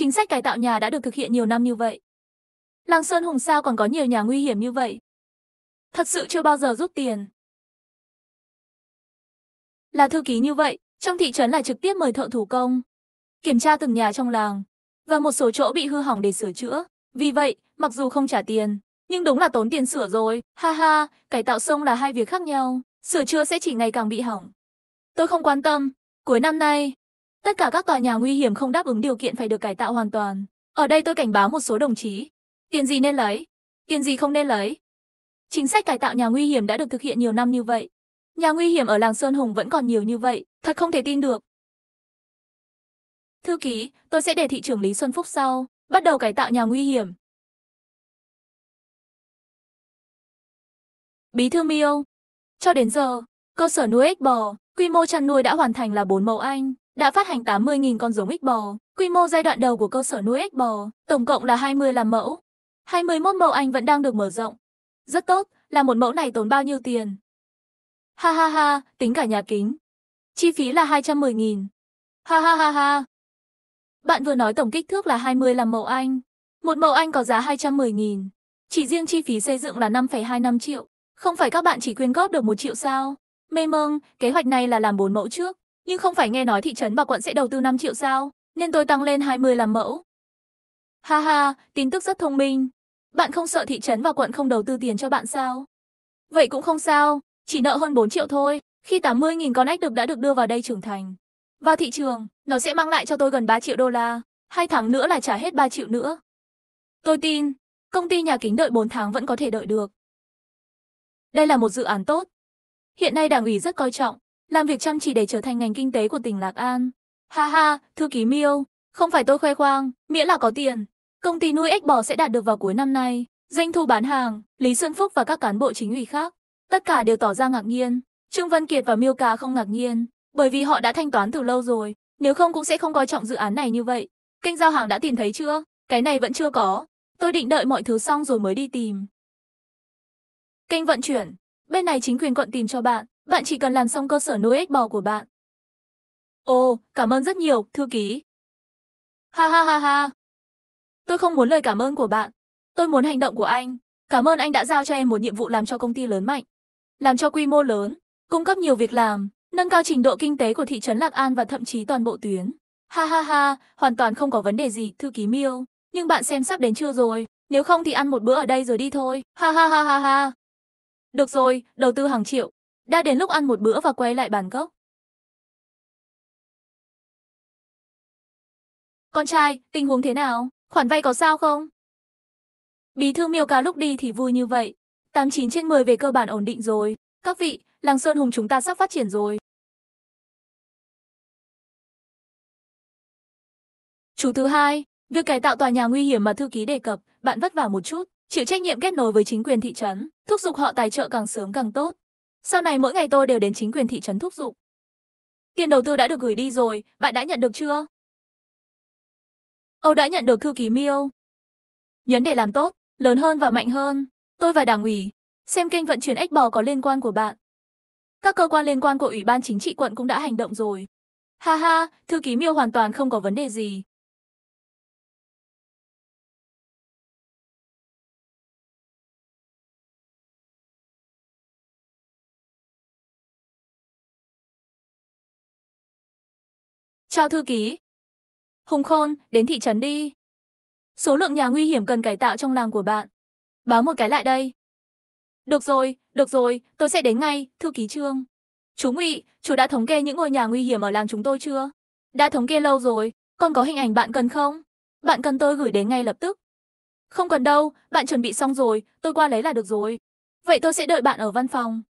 Chính sách cải tạo nhà đã được thực hiện nhiều năm như vậy. Làng Sơn Hùng sao còn có nhiều nhà nguy hiểm như vậy? Thật sự chưa bao giờ rút tiền. Là thư ký như vậy, trong thị trấn là trực tiếp mời thợ thủ công, kiểm tra từng nhà trong làng, và một số chỗ bị hư hỏng để sửa chữa. Vì vậy, mặc dù không trả tiền, nhưng đúng là tốn tiền sửa rồi, ha ha, cải tạo sông là hai việc khác nhau, sửa chữa sẽ chỉ ngày càng bị hỏng. Tôi không quan tâm, cuối năm nay, Tất cả các tòa nhà nguy hiểm không đáp ứng điều kiện phải được cải tạo hoàn toàn. Ở đây tôi cảnh báo một số đồng chí. Tiền gì nên lấy? Tiền gì không nên lấy? Chính sách cải tạo nhà nguy hiểm đã được thực hiện nhiều năm như vậy. Nhà nguy hiểm ở làng Sơn Hùng vẫn còn nhiều như vậy, thật không thể tin được. Thư ký, tôi sẽ để thị trưởng Lý Xuân Phúc sau, bắt đầu cải tạo nhà nguy hiểm. Bí thư Miêu Cho đến giờ, cơ sở nuôi ếch bò, quy mô chăn nuôi đã hoàn thành là 4 mẫu Anh đã phát hành 80.000 con giống ếch bò. Quy mô giai đoạn đầu của cơ sở nuôi ếch bò, tổng cộng là 20 làm mẫu. 21 mẫu Anh vẫn đang được mở rộng. Rất tốt, là một mẫu này tốn bao nhiêu tiền? Ha ha ha, tính cả nhà kính. Chi phí là 210.000. Ha ha ha ha. Bạn vừa nói tổng kích thước là 20 làm mẫu Anh. Một mẫu Anh có giá 210.000. Chỉ riêng chi phí xây dựng là 5,25 triệu. Không phải các bạn chỉ quyên góp được 1 triệu sao? Mê mông, kế hoạch này là làm 4 mẫu trước nhưng không phải nghe nói thị trấn và quận sẽ đầu tư 5 triệu sao, nên tôi tăng lên 20 làm mẫu. Ha ha, tin tức rất thông minh. Bạn không sợ thị trấn và quận không đầu tư tiền cho bạn sao? Vậy cũng không sao, chỉ nợ hơn 4 triệu thôi, khi 80.000 con ếch được đã được đưa vào đây trưởng thành. Vào thị trường, nó sẽ mang lại cho tôi gần 3 triệu đô la, hai tháng nữa là trả hết 3 triệu nữa. Tôi tin, công ty nhà kính đợi 4 tháng vẫn có thể đợi được. Đây là một dự án tốt. Hiện nay đảng ủy rất coi trọng, làm việc chăm chỉ để trở thành ngành kinh tế của tỉnh Lạc An. Ha ha, thư ký Miêu, không phải tôi khoe khoang, miễn là có tiền. Công ty nuôi ếch bò sẽ đạt được vào cuối năm nay. Doanh thu bán hàng, Lý Xuân Phúc và các cán bộ chính ủy khác, tất cả đều tỏ ra ngạc nhiên. Trương Văn Kiệt và Miêu Cà không ngạc nhiên, bởi vì họ đã thanh toán từ lâu rồi, nếu không cũng sẽ không coi trọng dự án này như vậy. Kênh giao hàng đã tìm thấy chưa? Cái này vẫn chưa có. Tôi định đợi mọi thứ xong rồi mới đi tìm. Kênh vận chuyển, bên này chính quyền quận tìm cho bạn, bạn chỉ cần làm xong cơ sở nuôi ếch bò của bạn. Ồ, cảm ơn rất nhiều, thư ký. Ha ha ha ha. Tôi không muốn lời cảm ơn của bạn. Tôi muốn hành động của anh. Cảm ơn anh đã giao cho em một nhiệm vụ làm cho công ty lớn mạnh. Làm cho quy mô lớn, cung cấp nhiều việc làm, nâng cao trình độ kinh tế của thị trấn Lạc An và thậm chí toàn bộ tuyến. Ha ha ha, hoàn toàn không có vấn đề gì, thư ký Miêu. Nhưng bạn xem sắp đến trưa rồi, nếu không thì ăn một bữa ở đây rồi đi thôi. Ha ha ha ha ha. Được rồi, đầu tư hàng triệu, đã đến lúc ăn một bữa và quay lại bàn gốc. Con trai, tình huống thế nào? Khoản vay có sao không? Bí thư miêu cá lúc đi thì vui như vậy. 89 trên 10 về cơ bản ổn định rồi. Các vị, làng Sơn Hùng chúng ta sắp phát triển rồi. Chủ thứ hai, việc cải tạo tòa nhà nguy hiểm mà thư ký đề cập, bạn vất vả một chút, chịu trách nhiệm kết nối với chính quyền thị trấn, thúc giục họ tài trợ càng sớm càng tốt. Sau này mỗi ngày tôi đều đến chính quyền thị trấn thúc giục. Tiền đầu tư đã được gửi đi rồi, bạn đã nhận được chưa? Âu đã nhận được thư ký Miêu. Nhấn để làm tốt, lớn hơn và mạnh hơn. Tôi và đảng ủy, xem kênh vận chuyển ếch bò có liên quan của bạn. Các cơ quan liên quan của Ủy ban Chính trị quận cũng đã hành động rồi. Ha ha, thư ký Miêu hoàn toàn không có vấn đề gì. Cho thư ký. Hùng Khôn, đến thị trấn đi. Số lượng nhà nguy hiểm cần cải tạo trong làng của bạn. Báo một cái lại đây. Được rồi, được rồi, tôi sẽ đến ngay, thư ký Trương. Chú Ngụy, chú đã thống kê những ngôi nhà nguy hiểm ở làng chúng tôi chưa? Đã thống kê lâu rồi, con có hình ảnh bạn cần không? Bạn cần tôi gửi đến ngay lập tức. Không cần đâu, bạn chuẩn bị xong rồi, tôi qua lấy là được rồi. Vậy tôi sẽ đợi bạn ở văn phòng.